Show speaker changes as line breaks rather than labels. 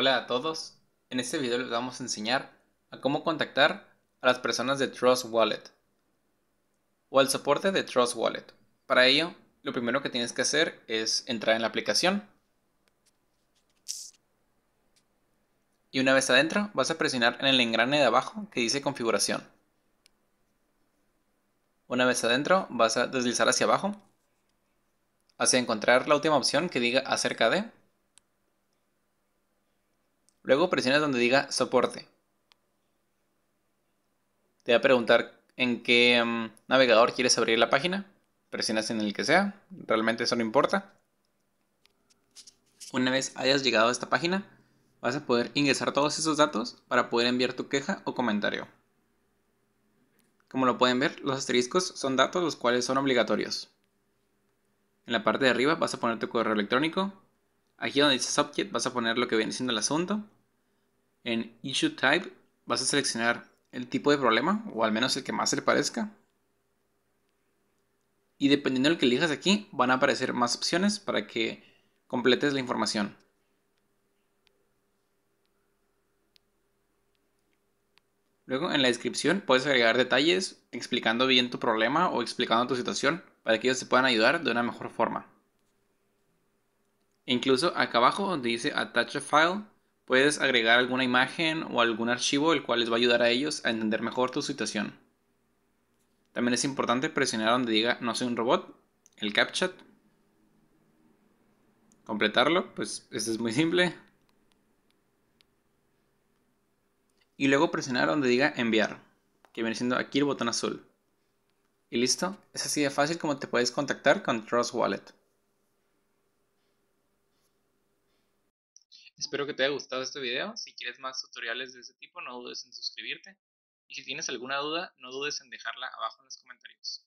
Hola a todos, en este video les vamos a enseñar a cómo contactar a las personas de Trust Wallet o al soporte de Trust Wallet. Para ello, lo primero que tienes que hacer es entrar en la aplicación y una vez adentro vas a presionar en el engrane de abajo que dice configuración. Una vez adentro vas a deslizar hacia abajo hacia encontrar la última opción que diga acerca de Luego presionas donde diga soporte. Te va a preguntar en qué mm, navegador quieres abrir la página. Presionas en el que sea, realmente eso no importa. Una vez hayas llegado a esta página, vas a poder ingresar todos esos datos para poder enviar tu queja o comentario. Como lo pueden ver, los asteriscos son datos los cuales son obligatorios. En la parte de arriba vas a poner tu correo electrónico. Aquí donde dice Subject vas a poner lo que viene siendo el asunto. En Issue Type vas a seleccionar el tipo de problema, o al menos el que más se le parezca. Y dependiendo del que elijas aquí, van a aparecer más opciones para que completes la información. Luego en la descripción puedes agregar detalles explicando bien tu problema o explicando tu situación para que ellos te puedan ayudar de una mejor forma. E incluso acá abajo donde dice Attach a File, puedes agregar alguna imagen o algún archivo el cual les va a ayudar a ellos a entender mejor tu situación. También es importante presionar donde diga no soy un robot, el CAPTCHA. Completarlo, pues esto es muy simple. Y luego presionar donde diga enviar, que viene siendo aquí el botón azul. Y listo, es así de fácil como te puedes contactar con Trust Wallet. Espero que te haya gustado este video. Si quieres más tutoriales de este tipo, no dudes en suscribirte. Y si tienes alguna duda, no dudes en dejarla abajo en los comentarios.